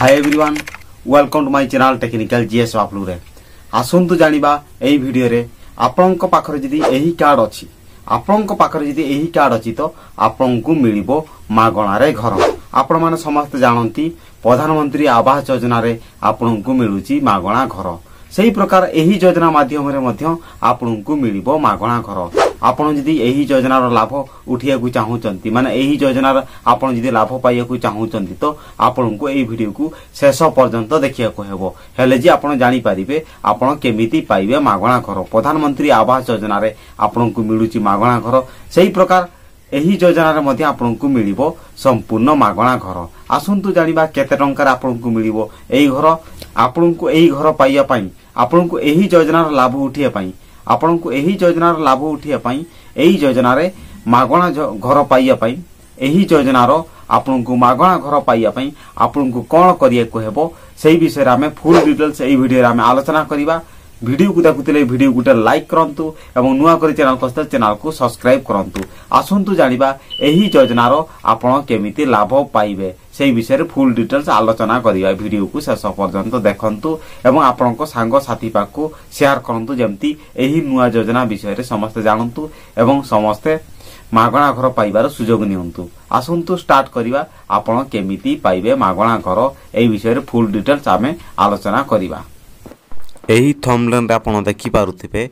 high everyone welcome to my channel technical GS ଆପ୍ଲୁରେ ଆସନ୍ତୁ ଜାଣିବା ଏହି ଭିଡ଼ିଓରେ ଆପଣଙ୍କ ପାଖରେ ଯଦି ଏହି କାର୍ଡ଼ ଅଛି ଆପଣଙ୍କ ପାଖରେ ଯଦି ଏହି କାର୍ଡ଼ ଅଛି ତ ଆପଣଙ୍କୁ ମିଳିବ ମାଗଣାରେ ଘର ଆପଣମାନେ ସମସ୍ତେ ଜାଣନ୍ତି ପ୍ରଧାନମନ୍ତ୍ରୀ ଆବାସ ଯୋଜନାରେ ଆପଣଙ୍କୁ ମିଳୁଛି ମାଗଣା ଘର ସେହି ପ୍ରକାର ଏହି ଯୋଜନା ମାଧ୍ୟମରେ ମଧ୍ୟ ଆପଣଙ୍କୁ ମିଳିବ ମାଗଣା ଘର ଆପଣ ଯଦି ଏହି ଯୋଜନାର ଲାଭ ଉଠାଇବାକୁ ଚାହୁଁଛନ୍ତି ମାନେ ଏହି ଯୋଜନାର ଆପଣ ଯଦି ଲାଭ ପାଇବାକୁ ଚାହୁଁଛନ୍ତି ତ ଆପଣଙ୍କୁ ଏହି ଭିଡ଼ିଓକୁ ଶେଷ ପର୍ଯ୍ୟନ୍ତ ଦେଖିବାକୁ ହେବ ହେଲେ ଯେ ଆପଣ ଜାଣିପାରିବେ ଆପଣ କେମିତି ପାଇବେ ମାଗଣା ଘର ପ୍ରଧାନମନ୍ତ୍ରୀ ଆବାସ ଯୋଜନାରେ ଆପଣଙ୍କୁ ମିଳୁଛି ମାଗଣା ଘର ସେହି ପ୍ରକାର ଏହି ଯୋଜନାରେ ମଧ୍ୟ ଆପଣଙ୍କୁ ମିଳିବ ସମ୍ପୂର୍ଣ୍ଣ ମାଗଣା ଘର ଆସନ୍ତୁ ଜାଣିବା କେତେ ଟଙ୍କାରେ ଆପଣଙ୍କୁ ମିଳିବ ଏହି ଘର ଆପଣଙ୍କୁ ଏହି ଘର ପାଇବା ପାଇଁ ଆପଣଙ୍କୁ ଏହି ଯୋଜନାର ଲାଭ ଉଠାଇବା ପାଇଁ ଆପଣଙ୍କୁ ଏହି ଯୋଜନାର ଲାଭ ଉଠାଇବା ପାଇଁ ଏହି ଯୋଜନାରେ ମାଗଣା ଘର ପାଇବା ପାଇଁ ଏହି ଯୋଜନାର ଆପଣଙ୍କୁ ମାଗଣା ଘର ପାଇବା ପାଇଁ ଆପଣଙ୍କୁ କ'ଣ କରିବାକୁ ହେବ ସେହି ବିଷୟରେ ଆମେ ଫୁଲ୍ ଡିଟେଲ୍ସ ଏହି ଭିଡ଼ିଓରେ ଆମେ ଆଲୋଚନା କରିବା ভিডিও কুদা কুলে ভিডিও গুটা লাইক করতু এবং নূয়া করে চ্যানেল খস্ত চ্যানেলকে সবসক্রাইব করতু আসন্তু জানিবা এই যোজনার আপন কেমিতি লাভ পাইবে সেই বিষয়ে ফুল ডিটেলস আলোচনা করা ভিডিওকু শেষ পর্যন্ত দেখন্তু এবং আপনার সাংসাথী পাখ সেয়ার করতু যেমতি এই নূয়া যোজনা বিষয়ে সমস্তে জানতু এবং সমস্তে ମାଗଣା ଘର ପାଇବାର ସୁଯୋଗ ନିଅନ୍ତୁ ଆସନ୍ତୁ ଷ୍ଟାର୍ଟ କରିବା ଆପଣ କେମିତି ପାଇବେ ମାଗଣା ଘର ଏହି ବିଷୟରେ ଫୁଲ୍ ଡିଟେଲ୍ସ ଆମେ ଆଲୋଚନା କରିବା ଏହି ଥମ୍ବଲେନ୍ରେ ଆପଣ ଦେଖିପାରୁଥିବେ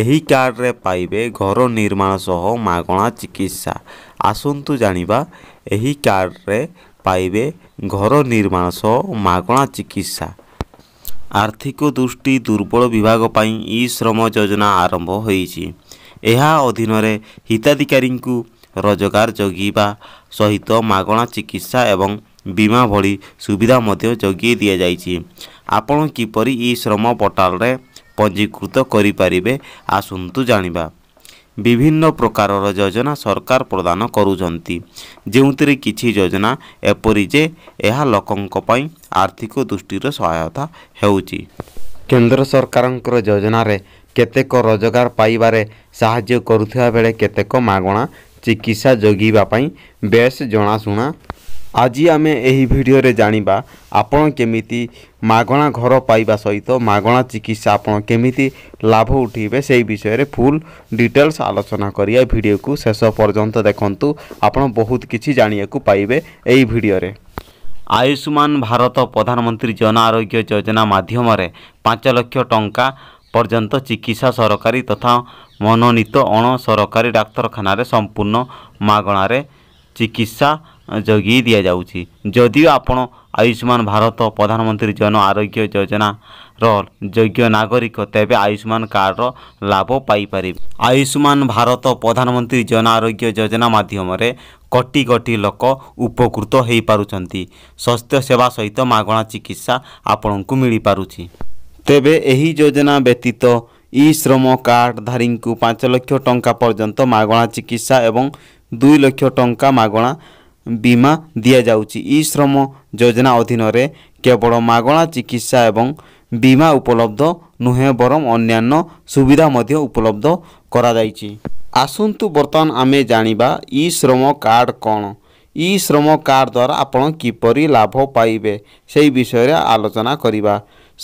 ଏହି କାର୍ଡ଼ରେ ପାଇବେ ଘର ନିର୍ମାଣ ସହ ମାଗଣା ଚିକିତ୍ସା ଆସନ୍ତୁ ଜାଣିବା ଏହି କାର୍ଡ଼ରେ ପାଇବେ ଘର ନିର୍ମାଣ ସହ ମାଗଣା ଚିକିତ୍ସା ଆର୍ଥିକ ଦୃଷ୍ଟି ଦୁର୍ବଳ ବିଭାଗ ପାଇଁ ଇ ଶ୍ରମ ଯୋଜନା ଆରମ୍ଭ ହୋଇଛି ଏହା ଅଧୀନରେ ହିତାଧିକାରୀଙ୍କୁ ରୋଜଗାର ଯୋଗିବା ସହିତ ମାଗଣା ଚିକିତ୍ସା ଏବଂ ବୀମା ଭଳି ସୁବିଧା ମଧ୍ୟ ଯୋଗାଇ ଦିଆଯାଇଛି ଆପଣ କିପରି ଇ ଶ୍ରମ ପୋର୍ଟାଲରେ ପଞ୍ଜୀକୃତ କରିପାରିବେ ଆସନ୍ତୁ ଜାଣିବା ବିଭିନ୍ନ ପ୍ରକାରର ଯୋଜନା ସରକାର ପ୍ରଦାନ କରୁଛନ୍ତି ଯେଉଁଥିରେ କିଛି ଯୋଜନା ଏପରି ଯେ ଏହା ଲୋକଙ୍କ ପାଇଁ ଆର୍ଥିକ ଦୃଷ୍ଟିର ସହାୟତା ହେଉଛି କେନ୍ଦ୍ର ସରକାରଙ୍କର ଯୋଜନାରେ କେତେକ ରୋଜଗାର ପାଇବାରେ ସାହାଯ୍ୟ କରୁଥିବା ବେଳେ କେତେକ ମାଗଣା ଚିକିତ୍ସା ଯୋଗିବା ପାଇଁ ବେଶ୍ ଜଣାଶୁଣା ଆଜି ଆମେ ଏହି ଭିଡ଼ିଓରେ ଜାଣିବା ଆପଣ କେମିତି ମାଗଣା ଘର ପାଇବା ସହିତ ମାଗଣା ଚିକିତ୍ସା ଆପଣ କେମିତି ଲାଭ ଉଠେଇବେ ସେହି ବିଷୟରେ ଫୁଲ୍ ଡିଟେଲ୍ସ ଆଲୋଚନା କରିବା ଭିଡ଼ିଓକୁ ଶେଷ ପର୍ଯ୍ୟନ୍ତ ଦେଖନ୍ତୁ ଆପଣ ବହୁତ କିଛି ଜାଣିବାକୁ ପାଇବେ ଏହି ଭିଡ଼ିଓରେ ଆୟୁଷ୍ମାନ ଭାରତ ପ୍ରଧାନମନ୍ତ୍ରୀ ଜନ ଆରୋଗ୍ୟ ଯୋଜନା ମାଧ୍ୟମରେ ପାଞ୍ଚ ଲକ୍ଷ ଟଙ୍କା ପର୍ଯ୍ୟନ୍ତ ଚିକିତ୍ସା ସରକାରୀ ତଥା ମନୋନୀତ ଅଣ ସରକାରୀ ଡାକ୍ତରଖାନାରେ ସମ୍ପୂର୍ଣ୍ଣ ମାଗଣାରେ ଚିକିତ୍ସା ଯୋଗାଇ ଦିଆଯାଉଛି ଯଦିଓ ଆପଣ ଆୟୁଷ୍ମାନ ଭାରତ ପ୍ରଧାନମନ୍ତ୍ରୀ ଜନ ଆରୋଗ୍ୟ ଯୋଜନାର ଯୋଗ୍ୟ ନାଗରିକ ତେବେ ଆୟୁଷ୍ମାନ କାର୍ଡ଼ର ଲାଭ ପାଇପାରିବେ ଆୟୁଷ୍ମାନ ଭାରତ ପ୍ରଧାନମନ୍ତ୍ରୀ ଜନ ଆରୋଗ୍ୟ ଯୋଜନା ମାଧ୍ୟମରେ କୋଟି କୋଟି ଲୋକ ଉପକୃତ ହୋଇପାରୁଛନ୍ତି ସ୍ୱାସ୍ଥ୍ୟ ସେବା ସହିତ ମାଗଣା ଚିକିତ୍ସା ଆପଣଙ୍କୁ ମିଳିପାରୁଛି ତେବେ ଏହି ଯୋଜନା ବ୍ୟତୀତ ଇ ଶ୍ରମ କାର୍ଡ଼ଧାରୀଙ୍କୁ ପାଞ୍ଚ ଲକ୍ଷ ଟଙ୍କା ପର୍ଯ୍ୟନ୍ତ ମାଗଣା ଚିକିତ୍ସା ଏବଂ ଦୁଇ ଲକ୍ଷ ଟଙ୍କା ମାଗଣା ବୀମା ଦିଆଯାଉଛି ଇ ଶ୍ରମ ଯୋଜନା ଅଧୀନରେ କେବଳ ମାଗଣା ଚିକିତ୍ସା ଏବଂ ବୀମା ଉପଲବ୍ଧ ନୁହେଁ ବରଂ ଅନ୍ୟାନ୍ୟ ସୁବିଧା ମଧ୍ୟ ଉପଲବ୍ଧ କରାଯାଇଛି ଆସନ୍ତୁ ବର୍ତ୍ତମାନ ଆମେ ଜାଣିବା ଇ ଶ୍ରମ କାର୍ଡ଼ କ'ଣ ଇ ଶ୍ରମ କାର୍ଡ଼ ଦ୍ୱାରା ଆପଣ କିପରି ଲାଭ ପାଇବେ ସେହି ବିଷୟରେ ଆଲୋଚନା କରିବା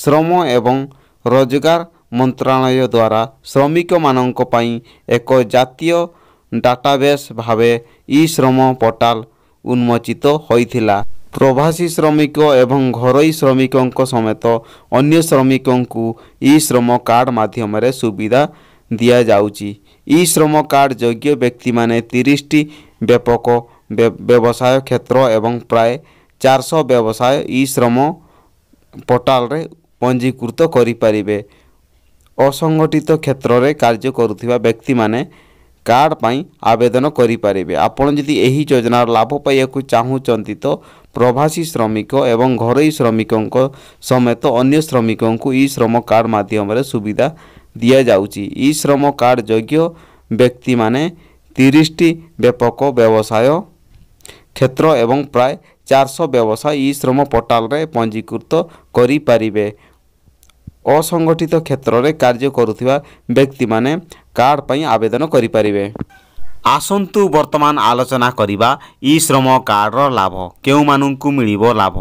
ଶ୍ରମ ଏବଂ ରୋଜଗାର ମନ୍ତ୍ରଣାଳୟ ଦ୍ୱାରା ଶ୍ରମିକମାନଙ୍କ ପାଇଁ ଏକ ଜାତୀୟ ଡାଟାବେସ୍ ଭାବେ ଇ ଶ୍ରମ ପୋର୍ଟାଲ ଉନ୍ମୋଚିତ ହୋଇଥିଲା ପ୍ରବାସୀ ଶ୍ରମିକ ଏବଂ ଘରୋଇ ଶ୍ରମିକଙ୍କ ସମେତ ଅନ୍ୟ ଶ୍ରମିକଙ୍କୁ ଇ ଶ୍ରମ କାର୍ଡ଼ ମାଧ୍ୟମରେ ସୁବିଧା ଦିଆଯାଉଛି ଇ ଶ୍ରମ କାର୍ଡ଼ ଯୋଗ୍ୟ ବ୍ୟକ୍ତିମାନେ ତିରିଶଟି ବ୍ୟାପକ ବ୍ୟବସାୟ କ୍ଷେତ୍ର ଏବଂ ପ୍ରାୟ ଚାରିଶହ ବ୍ୟବସାୟ ଇ ଶ୍ରମ ପୋର୍ଟାଲରେ ପଞ୍ଜୀକୃତ କରିପାରିବେ ଅସଂଗଠିତ କ୍ଷେତ୍ରରେ କାର୍ଯ୍ୟ କରୁଥିବା ବ୍ୟକ୍ତିମାନେ କାର୍ଡ଼ ପାଇଁ ଆବେଦନ କରିପାରିବେ ଆପଣ ଯଦି ଏହି ଯୋଜନାର ଲାଭ ପାଇବାକୁ ଚାହୁଁଛନ୍ତି ତ ପ୍ରବାସୀ ଶ୍ରମିକ ଏବଂ ଘରୋଇ ଶ୍ରମିକଙ୍କ ସମେତ ଅନ୍ୟ ଶ୍ରମିକଙ୍କୁ ଇ ଶ୍ରମ କାର୍ଡ଼ ମାଧ୍ୟମରେ ସୁବିଧା ଦିଆଯାଉଛି ଇ ଶ୍ରମ କାର୍ଡ଼ ଯୋଗ୍ୟ ବ୍ୟକ୍ତିମାନେ ତିରିଶଟି ବ୍ୟାପକ ବ୍ୟବସାୟ କ୍ଷେତ୍ର ଏବଂ ପ୍ରାୟ ଚାରିଶହ ବ୍ୟବସାୟ ଇ ଶ୍ରମ ପୋର୍ଟାଲରେ ପଞ୍ଜୀକୃତ କରିପାରିବେ ଅସଙ୍ଗଠିତ କ୍ଷେତ୍ରରେ କାର୍ଯ୍ୟ କରୁଥିବା ବ୍ୟକ୍ତିମାନେ କାର୍ଡ଼ ପାଇଁ ଆବେଦନ କରିପାରିବେ ଆସନ୍ତୁ ବର୍ତ୍ତମାନ ଆଲୋଚନା କରିବା ଇ ଶ୍ରମ କାର୍ଡ଼ର ଲାଭ କେଉଁମାନଙ୍କୁ ମିଳିବ ଲାଭ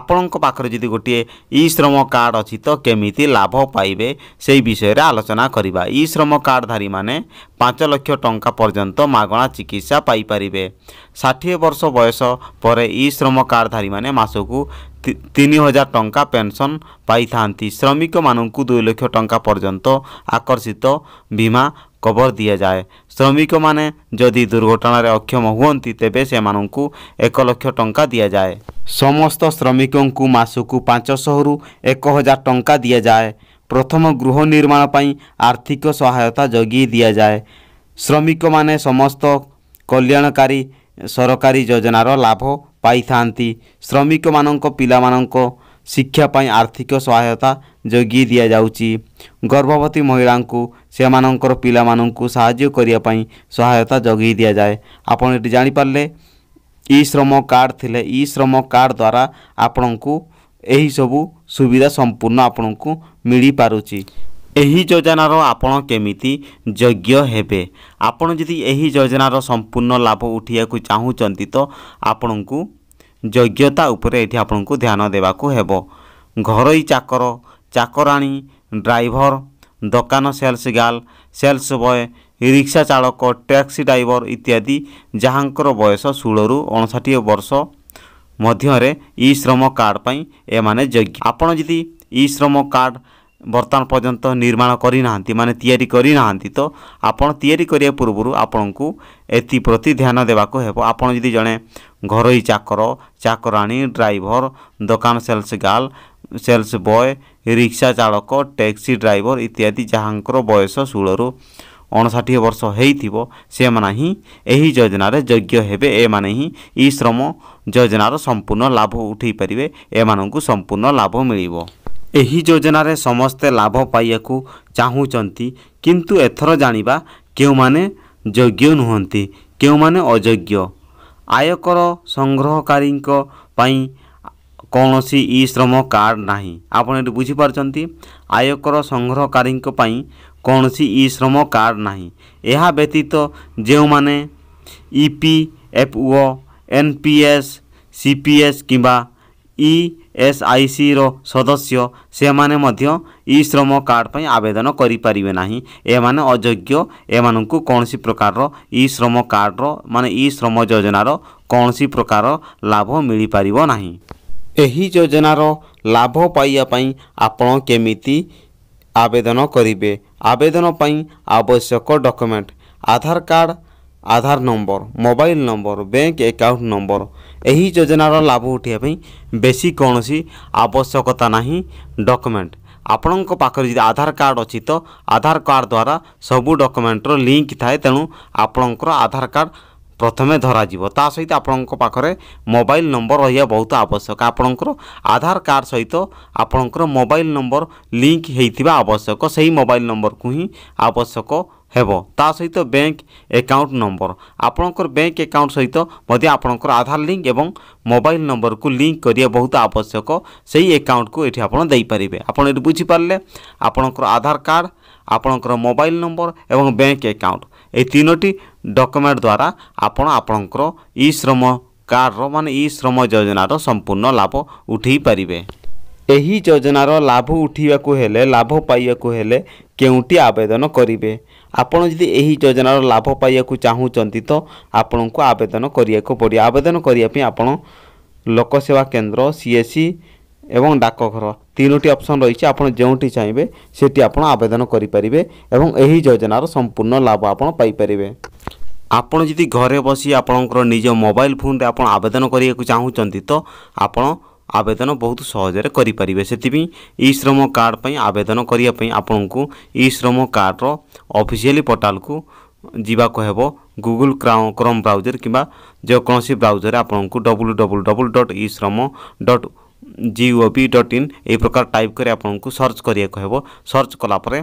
ଆପଣଙ୍କ ପାଖରେ ଯଦି ଗୋଟିଏ ଇ ଶ୍ରମ କାର୍ଡ଼ ଅଛି ତ କେମିତି ଲାଭ ପାଇବେ ସେହି ବିଷୟରେ ଆଲୋଚନା କରିବା ଇ ଶ୍ରମ କାର୍ଡ଼ଧାରୀମାନେ ପାଞ୍ଚ ଲକ୍ଷ ଟଙ୍କା ପର୍ଯ୍ୟନ୍ତ ମାଗଣା ଚିକିତ୍ସା ପାଇପାରିବେ ଷାଠିଏ ବର୍ଷ ବୟସ ପରେ ଇ ଶ୍ରମ କାର୍ଡ଼ଧାରୀମାନେ ମାସକୁ ତିନି ହଜାର ଟଙ୍କା ପେନ୍ସନ୍ ପାଇଥାନ୍ତି ଶ୍ରମିକମାନଙ୍କୁ ଦୁଇ ଲକ୍ଷ ଟଙ୍କା ପର୍ଯ୍ୟନ୍ତ ଆକର୍ଷିତ ବୀମା କବର ଦିଆଯାଏ ଶ୍ରମିକମାନେ ଯଦି ଦୁର୍ଘଟଣାରେ ଅକ୍ଷମ ହୁଅନ୍ତି ତେବେ ସେମାନଙ୍କୁ ଏକ ଲକ୍ଷ ଟଙ୍କା ଦିଆଯାଏ ସମସ୍ତ ଶ୍ରମିକଙ୍କୁ ମାସକୁ ପାଞ୍ଚଶହରୁ ଏକ ହଜାର ଟଙ୍କା ଦିଆଯାଏ ପ୍ରଥମ ଗୃହ ନିର୍ମାଣ ପାଇଁ ଆର୍ଥିକ ସହାୟତା ଯୋଗାଇ ଦିଆଯାଏ ଶ୍ରମିକମାନେ ସମସ୍ତ କଲ୍ୟାଣକାରୀ ସରକାରୀ ଯୋଜନାର ଲାଭ ପାଇଥାନ୍ତି ଶ୍ରମିକମାନଙ୍କ ପିଲାମାନଙ୍କ ଶିକ୍ଷା ପାଇଁ ଆର୍ଥିକ ସହାୟତା ଯୋଗାଇ ଦିଆଯାଉଛି ଗର୍ଭବତୀ ମହିଳାଙ୍କୁ ସେମାନଙ୍କର ପିଲାମାନଙ୍କୁ ସାହାଯ୍ୟ କରିବା ପାଇଁ ସହାୟତା ଯୋଗାଇ ଦିଆଯାଏ ଆପଣ ଏଠି ଜାଣିପାରିଲେ ଇ ଶ୍ରମ କାର୍ଡ଼ ଥିଲେ ଇ ଶ୍ରମ କାର୍ଡ଼ ଦ୍ୱାରା ଆପଣଙ୍କୁ ଏହିସବୁ ସୁବିଧା ସମ୍ପୂର୍ଣ୍ଣ ଆପଣଙ୍କୁ ମିଳିପାରୁଛି ଏହି ଯୋଜନାର ଆପଣ କେମିତି ଯୋଗ୍ୟ ହେବେ ଆପଣ ଯଦି ଏହି ଯୋଜନାର ସମ୍ପୂର୍ଣ୍ଣ ଲାଭ ଉଠାଇବାକୁ ଚାହୁଁଛନ୍ତି ତ ଆପଣଙ୍କୁ ଯୋଗ୍ୟତା ଉପରେ ଏଠି ଆପଣଙ୍କୁ ଧ୍ୟାନ ଦେବାକୁ ହେବ ଘରୋଇ ଚାକର ଚାକରାଣୀ ଡ୍ରାଇଭର ଦୋକାନ ସେଲ୍ସ ଗାର୍ଲ ସେଲ୍ସ ବଏ ରିକ୍ସା ଚାଳକ ଟ୍ୟାକ୍ସି ଡ୍ରାଇଭର ଇତ୍ୟାଦି ଯାହାଙ୍କର ବୟସ ଷୋହଳରୁ ଅଣଷଠିଏ ବର୍ଷ ମଧ୍ୟରେ ଇ ଶ୍ରମ କାର୍ଡ଼ ପାଇଁ ଏମାନେ ଯୋଗ୍ୟ ଆପଣ ଯଦି ଇ ଶ୍ରମ କାର୍ଡ଼ ବର୍ତ୍ତମାନ ପର୍ଯ୍ୟନ୍ତ ନିର୍ମାଣ କରିନାହାନ୍ତି ମାନେ ତିଆରି କରିନାହାନ୍ତି ତ ଆପଣ ତିଆରି କରିବା ପୂର୍ବରୁ ଆପଣଙ୍କୁ ଏଥିପ୍ରତି ଧ୍ୟାନ ଦେବାକୁ ହେବ ଆପଣ ଯଦି ଜଣେ ଘରୋଇ ଚାକର ଚାକରାଣୀ ଡ୍ରାଇଭର ଦୋକାନ ସେଲ୍ସ ଗାର୍ଲ ସେଲ୍ସ ବୟ ରିକ୍ସା ଚାଳକ ଟ୍ୟାକ୍ସି ଡ୍ରାଇଭର ଇତ୍ୟାଦି ଯାହାଙ୍କର ବୟସ ଷୋହଳରୁ ଅଣଷଠି ବର୍ଷ ହୋଇଥିବ ସେମାନେ ହିଁ ଏହି ଯୋଜନାରେ ଯୋଗ୍ୟ ହେବେ ଏମାନେ ହିଁ ଇ ଶ୍ରମ ଯୋଜନାର ସମ୍ପୂର୍ଣ୍ଣ ଲାଭ ଉଠାଇ ପାରିବେ ଏମାନଙ୍କୁ ସମ୍ପୂର୍ଣ୍ଣ ଲାଭ ମିଳିବ ଏହି ଯୋଜନାରେ ସମସ୍ତେ ଲାଭ ପାଇବାକୁ ଚାହୁଁଛନ୍ତି କିନ୍ତୁ ଏଥର ଜାଣିବା କେଉଁମାନେ ଯୋଗ୍ୟ ନୁହନ୍ତି କେଉଁମାନେ ଅଯୋଗ୍ୟ ଆୟକର ସଂଗ୍ରହକାରୀଙ୍କ ପାଇଁ କୌଣସି ଇ ଶ୍ରମ କାର୍ଡ଼ ନାହିଁ ଆପଣ ଏଠି ବୁଝିପାରୁଛନ୍ତି ଆୟକର ସଂଗ୍ରହକାରୀଙ୍କ ପାଇଁ କୌଣସି ଇ ଶ୍ରମ କାର୍ଡ଼ ନାହିଁ ଏହା ବ୍ୟତୀତ ଯେଉଁମାନେ E P F O N P S C P S କିମ୍ବା ଇ ଏସ୍ ଆଇ ସିର ସଦସ୍ୟ ସେମାନେ ମଧ୍ୟ ଇ ଶ୍ରମ କାର୍ଡ଼ ପାଇଁ ଆବେଦନ କରିପାରିବେ ନାହିଁ ଏମାନେ ଅଯୋଗ୍ୟ ଏମାନଙ୍କୁ କୌଣସି ପ୍ରକାରର ଇ ଶ୍ରମ କାର୍ଡ଼ର ମାନେ ଇ ଶ୍ରମ ଯୋଜନାର କୌଣସି ପ୍ରକାର ଲାଭ ମିଳିପାରିବ ନାହିଁ ଏହି ଯୋଜନାର ଲାଭ ପାଇବା ପାଇଁ ଆପଣ କେମିତି ଆବେଦନ କରିବେ ଆବେଦନ ପାଇଁ ଆବଶ୍ୟକ document Aadhaar card Aadhaar number mobile number bank account number ଏହି ଯୋଜନାର ଲାଭ ଉଠାଇବା ପାଇଁ ବେଶୀ କୌଣସି ଆବଶ୍ୟକତା ନାହିଁ ଡକ୍ୟୁମେଣ୍ଟ ଆପଣଙ୍କ ପାଖରେ ଯଦି ଆଧାର କାର୍ଡ଼ ଅଛି ତ ଆଧାର କାର୍ଡ଼ ଦ୍ୱାରା ସବୁ ଡକ୍ୟୁମେଣ୍ଟର ଲିଙ୍କ ଥାଏ ତେଣୁ ଆପଣଙ୍କର ଆଧାର କାର୍ଡ଼ ପ୍ରଥମେ ଧରାଯିବ ତା ସହିତ ଆପଣଙ୍କ ପାଖରେ ମୋବାଇଲ ନମ୍ବର ରହିବା ବହୁତ ଆବଶ୍ୟକ ଆପଣଙ୍କର ଆଧାର କାର୍ଡ଼ ସହିତ ଆପଣଙ୍କର ମୋବାଇଲ ନମ୍ବର ଲିଙ୍କ ହୋଇଥିବା ଆବଶ୍ୟକ ସେହି ମୋବାଇଲ ନମ୍ବରକୁ ହିଁ ଆବଶ୍ୟକ ହେବ ତା ସହିତ ବ୍ୟାଙ୍କ ଆକାଉଣ୍ଟ ନମ୍ବର ଆପଣଙ୍କର ବ୍ୟାଙ୍କ ଆକାଉଣ୍ଟ ସହିତ ମଧ୍ୟ ଆପଣଙ୍କର ଆଧାର ଲିଙ୍କ ଏବଂ ମୋବାଇଲ ନମ୍ବରକୁ ଲିଙ୍କ କରିବା ବହୁତ ଆବଶ୍ୟକ ସେହି ଆକାଉଣ୍ଟକୁ ଏଠି ଆପଣ ଦେଇପାରିବେ ଆପଣ ଏଠି ବୁଝିପାରିଲେ ଆପଣଙ୍କର ଆଧାର କାର୍ଡ଼ ଆପଣଙ୍କର ମୋବାଇଲ ନମ୍ବର ଏବଂ ବ୍ୟାଙ୍କ ଆକାଉଣ୍ଟ ଏହି ତିନୋଟି ଡକ୍ୟୁମେଣ୍ଟ ଦ୍ୱାରା ଆପଣ ଆପଣଙ୍କର ଇ ଶ୍ରମ କାର୍ଡ଼ର ମାନେ ଇ ଶ୍ରମ ଯୋଜନାର ସମ୍ପୂର୍ଣ୍ଣ ଲାଭ ଉଠାଇ ପାରିବେ ଏହି ଯୋଜନାର ଲାଭ ଉଠାଇବାକୁ ହେଲେ ଲାଭ ପାଇବାକୁ ହେଲେ କେଉଁଠି ଆବେଦନ କରିବେ ଆପଣ ଯଦି ଏହି ଯୋଜନାର ଲାଭ ପାଇବାକୁ ଚାହୁଁଛନ୍ତି ତ ଆପଣଙ୍କୁ ଆବେଦନ କରିବାକୁ ପଡ଼ିବ ଆବେଦନ କରିବା ପାଇଁ ଆପଣ ଲୋକସେବା କେନ୍ଦ୍ର ସି ଏସ୍ ସି ଏବଂ ଡାକଘର ତିନୋଟି ଅପସନ୍ ରହିଛି ଆପଣ ଯେଉଁଠି ଚାହିଁବେ ସେଠି ଆପଣ ଆବେଦନ କରିପାରିବେ ଏବଂ ଏହି ଯୋଜନାର ସମ୍ପୂର୍ଣ୍ଣ ଲାଭ ଆପଣ ପାଇପାରିବେ ଆପଣ ଯଦି ଘରେ ବସି ଆପଣଙ୍କର ନିଜ ମୋବାଇଲ୍ ଫୋନ୍ରେ ଆପଣ ଆବେଦନ କରିବାକୁ ଚାହୁଁଛନ୍ତି ତ ଆପଣ आवेदन बहुत सहजରେ କରିପାରିବେ ସେଥିପାଇଁ ଇ ଶ୍ରମ କାର୍ଡ଼ ପାଇଁ ଆବେଦନ କରିବା ପାଇଁ ଆପଣଙ୍କୁ ଇ ଶ୍ରମ କାର୍ଡ଼ର ଅଫିସିଆଲି ପୋର୍ଟାଲକୁ ଯିବାକୁ ହେବ ଗୁଗୁଲ କ୍ରୋମ୍ ବ୍ରାଉଜର କିମ୍ବା ଯେକୌଣସି ବ୍ରାଉଜରରେ ଆପଣଙ୍କୁ W W W dot E Shram dot GOV dot in ଏହି ପ୍ରକାର ଟାଇପ୍ କରି ଆପଣଙ୍କୁ ସର୍ଚ୍ଚ କରିବାକୁ ହେବ ସର୍ଚ୍ଚ କଲାପରେ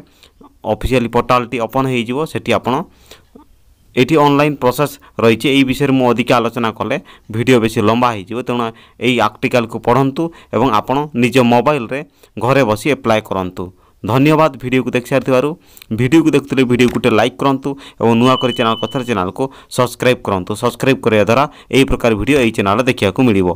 ଅଫିସିଆଲି ପୋର୍ଟାଲଟି ଓପନ୍ ହୋଇଯିବ ସେଠି ଆପଣ এটি অনলাইন প্রসেস রইছে এই বিষয়ে মো অধিক আলোচনা করলে ভিডিও বেশি লম্বা হয়ে দিব তোন এই আর্টিকেল কো পড়ন্তু এবং आपण নিজ মোবাইল রে ঘরে বসি এপ্লাই করন্তু ধন্যবাদ ভিডিও কো দেখছাতিবারু ভিডিও কো দেখতেলে ভিডিও কোতে লাইক করন্তু এবং নয়া করি চ্যানেল কথার চ্যানেল কো সাবস্ক্রাইব করন্তু সাবস্ক্রাইব করিয়া দ্বারা এই প্রকার ভিডিও এই চ্যানেল রে দেখিয়া কো মিলিবো